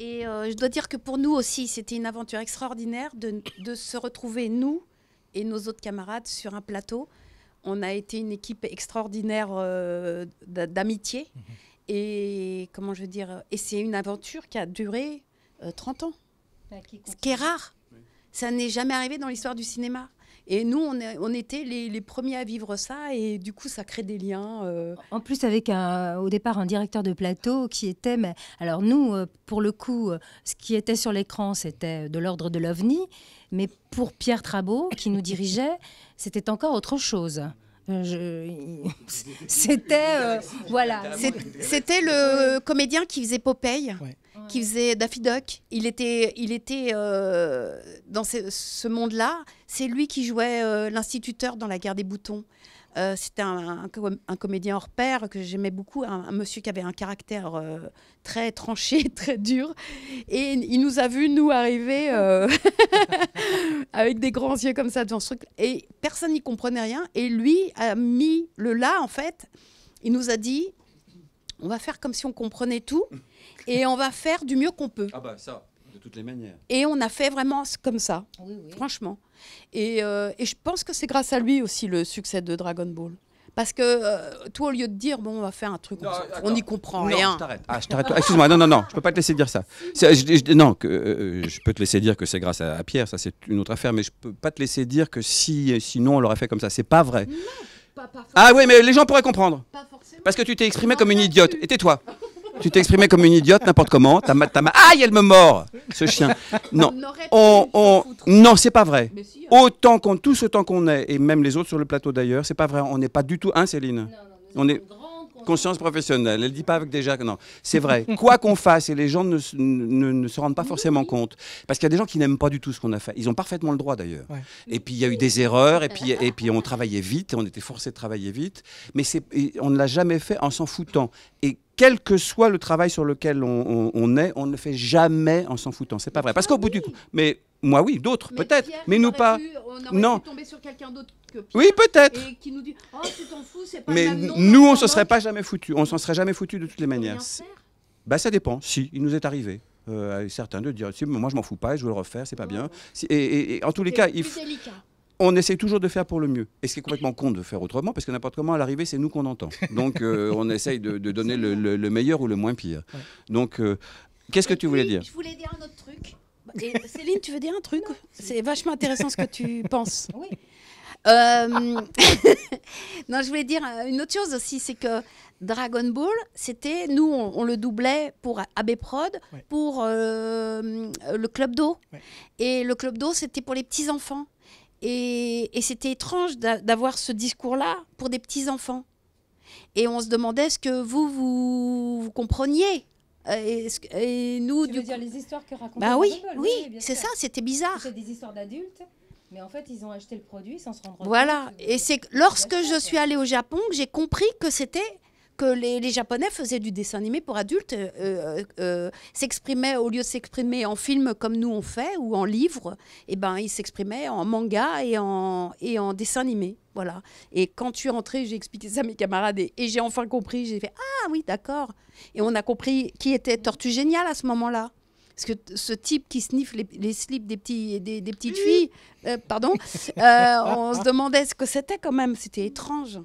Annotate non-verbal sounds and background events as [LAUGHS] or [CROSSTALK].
Et euh, je dois dire que pour nous aussi, c'était une aventure extraordinaire de, se retrouver, nous et nos autres camarades, sur un plateau. On a été une équipe extraordinaire euh, d'amitié. Mhm. Et comment je veux dire euh, Et c'est une aventure qui a duré 30 ans. Bah, ce qui est rare. Ça n'est jamais arrivé dans l'histoire du cinéma. Et nous, on, on était les, premiers à vivre ça et du coup, ça crée des liens. Euh. En plus, avec un, au départ un directeur de plateau qui était, mais alors nous, euh, pour le coup, euh, ce qui était sur l'écran, c'était de l'ordre de l'OVNI, mais pour Pierre Trabot, qui nous dirigeait, [LAUGHS] c'était encore autre chose. [LAUGHS] C'était voilà, c'était le comédien qui faisait Popeye qui faisait Daffy Duck. Il était, euh, dans ce, monde-là. C'est lui qui jouait euh, l'instituteur dans La guerre des boutons. Euh, c'était un, comédien hors pair que j'aimais beaucoup, un, monsieur qui avait un caractère très tranché, [LAUGHS] très dur. Et il nous a vus, nous, arriver [LAUGHS] avec des grands yeux comme ça devant ce truc. Et personne n'y comprenait rien. Et lui a mis le là, en fait. Il nous a dit on va faire comme si on comprenait tout et on va faire du mieux qu'on peut. Ah bah ça, de toutes les manières. Et on a fait vraiment comme ça, franchement. Euh, et, je pense que c'est grâce à lui aussi le succès de Dragon Ball. Parce que euh, toi, au lieu de dire, bon, on va faire un truc, on n'y comprend rien. Je Ah, je t'arrête. Excuse-moi, non, non, non, je peux pas te laisser dire ça. Euh, non, que, je peux te laisser dire que c'est grâce à, Pierre, ça c'est une autre affaire, mais je ne peux pas te laisser dire que si, sinon on l'aurait fait comme ça. C'est pas vrai. Non ah oui, mais les gens pourraient comprendre. Parce que tu t'es exprimé, comme une idiote. Et tais-toi. tu t'es exprimé comme une idiote, n'importe comment. Ta ma, Aïe, elle me mord, ce chien. Non, on, on... non c'est pas vrai. Hein. Autant qu'on, tous autant qu'on est, et même les autres sur le plateau d'ailleurs, c'est pas vrai. On n'est pas du tout, hein, Céline non, non, on est conscience professionnelle. Elle ne dit pas avec déjà que non. C'est vrai. [LAUGHS] Quoi qu'on fasse, et les gens ne, se rendent pas forcément compte, parce qu'il y a des gens qui n'aiment pas du tout ce qu'on a fait. Ils ont parfaitement le droit d'ailleurs. Et puis il y a eu des erreurs, et puis, et puis on travaillait vite, on était forcé de travailler vite, mais on ne l'a jamais fait en s'en foutant. Et quel que soit le travail sur lequel on, est, on ne le fait jamais en s'en foutant. C'est pas vrai. Parce qu'au bout du coup, ah mais moi oui, d'autres peut-être, mais nous pas. on aurait non. Pu tomber sur quelqu'un d'autre oui, peut-être. Mais nous, on ne se serait pas jamais foutu. On s'en serait jamais foutu de toutes les manières. Bah, ça dépend. Si, il nous est arrivé. Euh, certains de dire si, moi je m'en fous pas, je veux le refaire, c'est pas oh. bien. Et, en tous les cas, on essaie toujours de faire pour le mieux. Et ce qui est complètement con de faire autrement, parce que n'importe comment, à l'arrivée, c'est nous qu'on entend. Donc, euh, [LAUGHS] on essaye de, donner le, meilleur ou le moins pire. Donc, euh, qu'est-ce que tu voulais dire Je voulais dire un autre truc. Céline, tu veux dire un truc C'est vachement intéressant ce que tu [LAUGHS] penses. Oui. Euh, [LAUGHS] non, je voulais dire euh, une autre chose aussi, c'est que Dragon Ball, c'était, nous, on, le doublait pour AB Prod, pour euh, le Club d'eau. Et le Club d'eau, c'était pour les petits-enfants. Et, c'était étrange d'avoir ce discours-là pour des petits-enfants. Et on se demandait ce que vous, vous, compreniez. Et, nous, dire les histoires que racontait Bah oui, Ball, oui, oui c'est ça, c'était bizarre. C'était des histoires d'adultes mais en fait, ils ont acheté le produit sans se rendre compte. Voilà. Et c'est lorsque je suis allée au Japon que j'ai compris que c'était que les, Japonais faisaient du dessin animé pour adultes, euh, euh, euh, s'exprimaient au lieu de s'exprimer en film comme nous on fait ou en livre, et eh ben ils s'exprimaient en manga et en dessin animé, voilà. Et quand tu es rentrée, j'ai expliqué ça à mes camarades et, j'ai enfin compris. J'ai fait ah oui d'accord. Et on a compris qui était Tortue Géniale à ce moment-là. Parce que ce type qui sniffe les, slips des, petits, petites filles, euh, pardon, [LAUGHS] euh, on se demandait ce que c'était quand même. C'était étrange.